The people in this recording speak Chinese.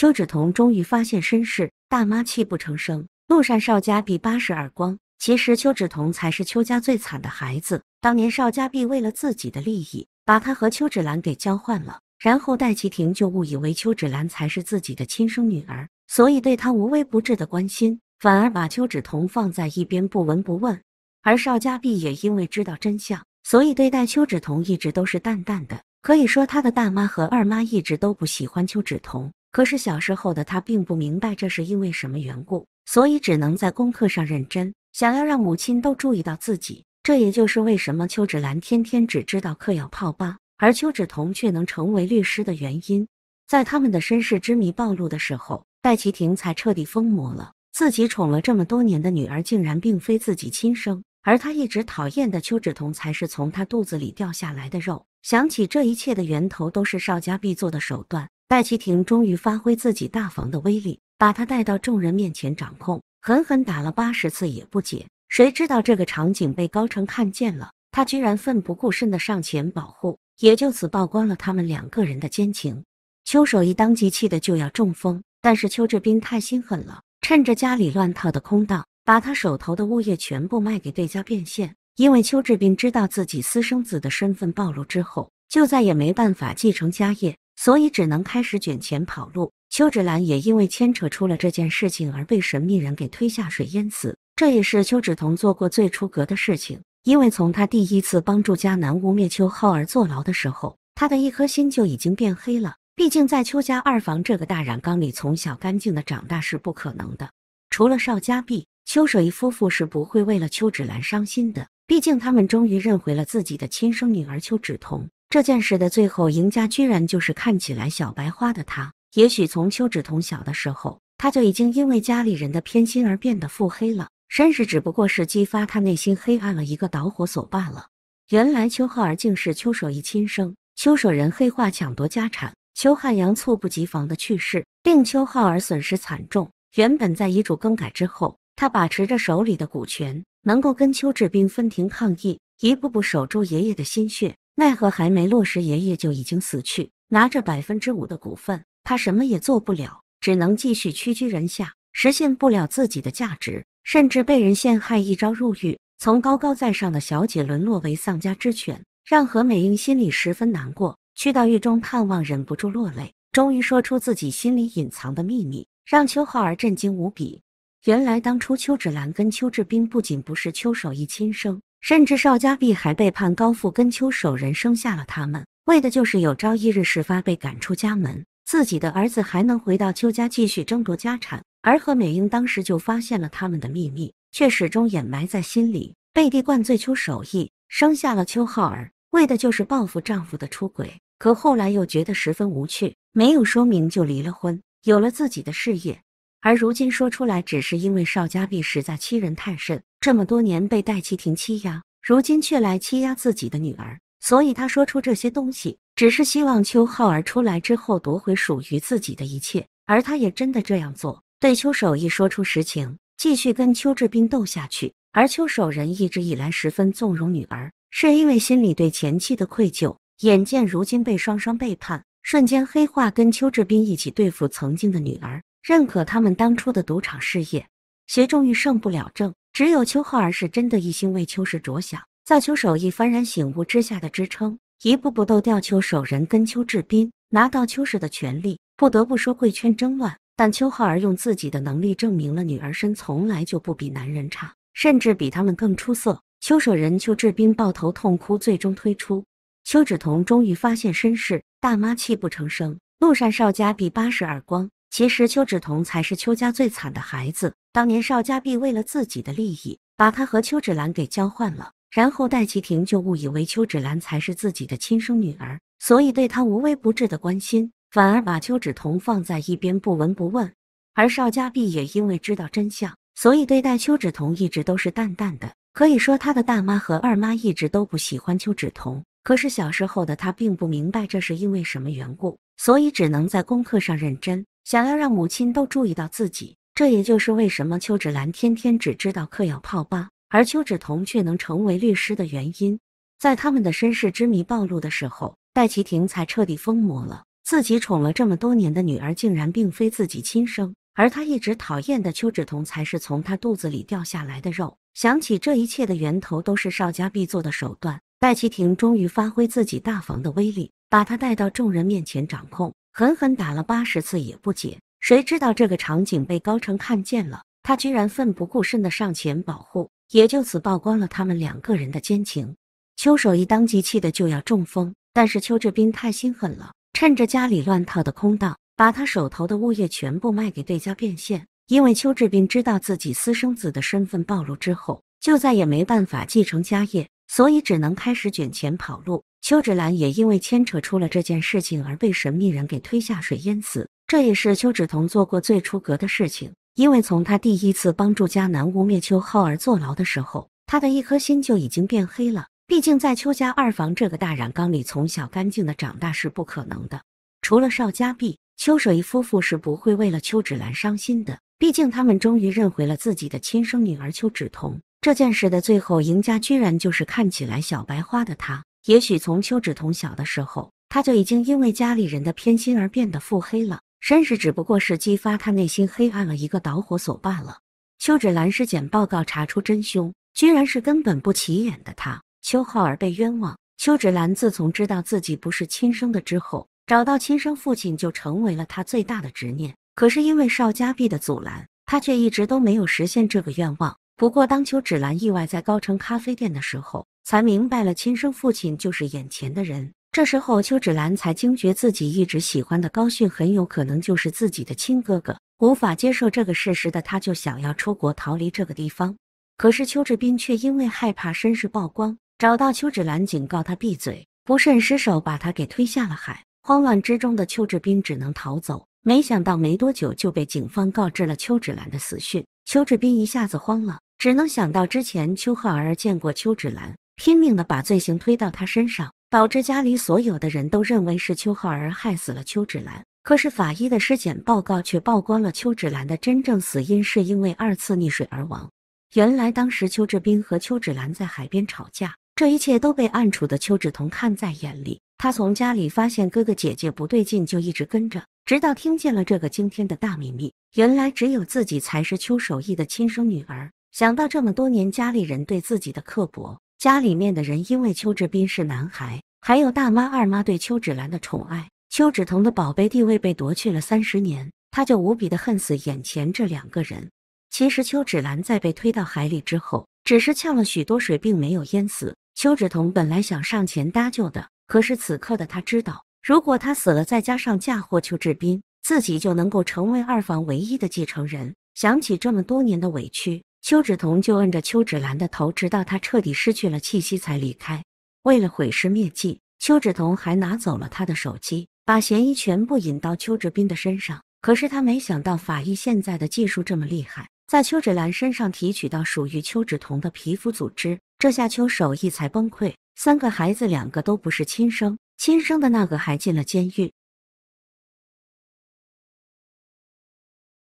邱芷彤终于发现身世，大妈泣不成声。路上，邵家碧八十耳光。其实，邱芷彤才是邱家最惨的孩子。当年，邵家碧为了自己的利益，把她和邱芷兰给交换了，然后戴琦婷就误以为邱芷兰才是自己的亲生女儿，所以对她无微不至的关心，反而把邱芷彤放在一边不闻不问。而邵家碧也因为知道真相，所以对待邱芷彤一直都是淡淡的。可以说，他的大妈和二妈一直都不喜欢邱芷彤。可是小时候的他并不明白这是因为什么缘故，所以只能在功课上认真，想要让母亲都注意到自己。这也就是为什么邱芷兰天天只知道嗑药泡吧，而邱芷彤却能成为律师的原因。在他们的身世之谜暴露的时候，戴琦婷才彻底疯魔了。自己宠了这么多年的女儿竟然并非自己亲生，而她一直讨厌的邱芷彤才是从她肚子里掉下来的肉。想起这一切的源头都是邵家碧做的手段。戴其廷终于发挥自己大房的威力，把他带到众人面前掌控，狠狠打了八十次也不解。谁知道这个场景被高成看见了，他居然奋不顾身的上前保护，也就此曝光了他们两个人的奸情。邱守义当即气得就要中风，但是邱志斌太心狠了，趁着家里乱套的空档，把他手头的物业全部卖给对家变现。因为邱志斌知道自己私生子的身份暴露之后，就再也没办法继承家业。所以只能开始卷钱跑路。邱芷兰也因为牵扯出了这件事情而被神秘人给推下水淹死。这也是邱芷彤做过最出格的事情。因为从他第一次帮助迦南污蔑邱浩而坐牢的时候，他的一颗心就已经变黑了。毕竟在邱家二房这个大染缸里，从小干净的长大是不可能的。除了邵家碧，邱水夫妇是不会为了邱芷兰伤心的。毕竟他们终于认回了自己的亲生女儿邱芷彤。这件事的最后，赢家居然就是看起来小白花的他。也许从邱芷彤小的时候，他就已经因为家里人的偏心而变得腹黑了。身世只不过是激发他内心黑暗了一个导火索罢了。原来邱浩儿竟是邱守义亲生。邱守仁黑化抢夺家产，邱汉阳猝不及防的去世，令邱浩儿损失惨重。原本在遗嘱更改之后，他把持着手里的股权，能够跟邱志斌分庭抗议，一步步守住爷爷的心血。奈何还没落实，爷爷就已经死去。拿着百分之五的股份，他什么也做不了，只能继续屈居人下，实现不了自己的价值，甚至被人陷害，一朝入狱，从高高在上的小姐沦落为丧家之犬，让何美英心里十分难过。去到狱中，探望忍不住落泪，终于说出自己心里隐藏的秘密，让邱浩儿震惊无比。原来当初邱芷兰跟邱志斌不仅不是邱守义亲生。甚至邵家碧还背叛高富跟邱守人生下了他们，为的就是有朝一日事发被赶出家门，自己的儿子还能回到邱家继续争夺家产。而何美英当时就发现了他们的秘密，却始终掩埋在心里，背地灌醉邱守义，生下了邱浩儿，为的就是报复丈夫的出轨。可后来又觉得十分无趣，没有说明就离了婚，有了自己的事业。而如今说出来，只是因为邵家碧实在欺人太甚。这么多年被戴其婷欺压，如今却来欺压自己的女儿，所以他说出这些东西，只是希望邱浩儿出来之后夺回属于自己的一切。而他也真的这样做，对邱守义说出实情，继续跟邱志斌斗下去。而邱守仁一直以来十分纵容女儿，是因为心里对前妻的愧疚。眼见如今被双双背叛，瞬间黑化，跟邱志斌一起对付曾经的女儿，认可他们当初的赌场事业。邪中欲胜不了正，只有邱浩儿是真的一心为邱氏着想，在邱守义幡然醒悟之下的支撑，一步步斗掉邱守仁跟邱志斌，拿到邱氏的权利。不得不说贵圈争乱，但邱浩儿用自己的能力证明了女儿身从来就不比男人差，甚至比他们更出色。邱守仁、邱志斌抱头痛哭，最终推出邱芷彤终于发现身世，大妈泣不成声。陆善少家比八十耳光。其实邱芷彤才是邱家最惨的孩子。当年邵家碧为了自己的利益，把她和邱芷兰给交换了，然后戴琦婷就误以为邱芷兰才是自己的亲生女儿，所以对她无微不至的关心，反而把邱芷彤放在一边不闻不问。而邵家碧也因为知道真相，所以对待邱芷彤一直都是淡淡的。可以说，他的大妈和二妈一直都不喜欢邱芷彤，可是小时候的他并不明白这是因为什么缘故，所以只能在功课上认真。想要让母亲都注意到自己，这也就是为什么邱芷兰天天只知道嗑药泡吧，而邱芷彤却能成为律师的原因。在他们的身世之谜暴露的时候，戴其婷才彻底疯魔了。自己宠了这么多年的女儿，竟然并非自己亲生，而她一直讨厌的邱芷彤，才是从她肚子里掉下来的肉。想起这一切的源头都是邵家必做的手段，戴其婷终于发挥自己大房的威力，把她带到众人面前掌控。狠狠打了八十次也不解，谁知道这个场景被高成看见了，他居然奋不顾身的上前保护，也就此曝光了他们两个人的奸情。邱守义当即气的就要中风，但是邱志斌太心狠了，趁着家里乱套的空档，把他手头的物业全部卖给对家变现，因为邱志斌知道自己私生子的身份暴露之后，就再也没办法继承家业。所以只能开始卷钱跑路。邱芷兰也因为牵扯出了这件事情而被神秘人给推下水淹死。这也是邱芷彤做过最出格的事情。因为从他第一次帮助迦南污蔑邱浩而坐牢的时候，他的一颗心就已经变黑了。毕竟在邱家二房这个大染缸里，从小干净的长大是不可能的。除了邵家碧，邱守义夫妇是不会为了邱芷兰伤心的。毕竟他们终于认回了自己的亲生女儿邱芷彤。这件事的最后，赢家居然就是看起来小白花的他。也许从邱芷彤小的时候，他就已经因为家里人的偏心而变得腹黑了。身世只不过是激发他内心黑暗了一个导火索罢了。邱芷兰尸检报告查出真凶，居然是根本不起眼的他。邱浩儿被冤枉。邱芷兰自从知道自己不是亲生的之后，找到亲生父亲就成为了他最大的执念。可是因为邵家碧的阻拦，他却一直都没有实现这个愿望。不过，当邱芷兰意外在高城咖啡店的时候，才明白了亲生父亲就是眼前的人。这时候，邱芷兰才惊觉自己一直喜欢的高迅很有可能就是自己的亲哥哥。无法接受这个事实的他，就想要出国逃离这个地方。可是，邱志斌却因为害怕身世曝光，找到邱芷兰警告他闭嘴，不慎失手把他给推下了海。慌乱之中的邱志斌只能逃走。没想到，没多久就被警方告知了邱芷兰的死讯。邱志斌一下子慌了。只能想到之前邱浩儿见过邱芷兰，拼命的把罪行推到他身上，导致家里所有的人都认为是邱浩儿害死了邱芷兰。可是法医的尸检报告却曝光了邱芷兰的真正死因，是因为二次溺水而亡。原来当时邱志斌和邱芷兰在海边吵架，这一切都被暗处的邱芷彤看在眼里。他从家里发现哥哥姐姐不对劲，就一直跟着，直到听见了这个惊天的大秘密。原来只有自己才是邱守义的亲生女儿。想到这么多年家里人对自己的刻薄，家里面的人因为邱志斌是男孩，还有大妈二妈对邱芷兰的宠爱，邱芷彤的宝贝地位被夺去了三十年，他就无比的恨死眼前这两个人。其实邱芷兰在被推到海里之后，只是呛了许多水，并没有淹死。邱芷彤本来想上前搭救的，可是此刻的他知道，如果他死了，再加上嫁祸邱志斌，自己就能够成为二房唯一的继承人。想起这么多年的委屈。邱芷彤就摁着邱芷兰的头，直到她彻底失去了气息才离开。为了毁尸灭迹，邱芷彤还拿走了他的手机，把嫌疑全部引到邱志斌的身上。可是他没想到法医现在的技术这么厉害，在邱芷兰身上提取到属于邱芷彤的皮肤组织，这下邱守义才崩溃。三个孩子，两个都不是亲生，亲生的那个还进了监狱。